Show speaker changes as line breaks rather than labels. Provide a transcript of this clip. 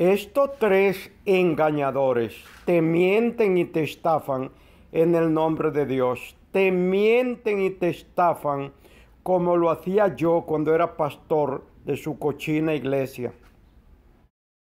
Estos tres engañadores te mienten y te estafan en el nombre de Dios. Te mienten y te estafan como lo hacía yo cuando era pastor de su cochina iglesia.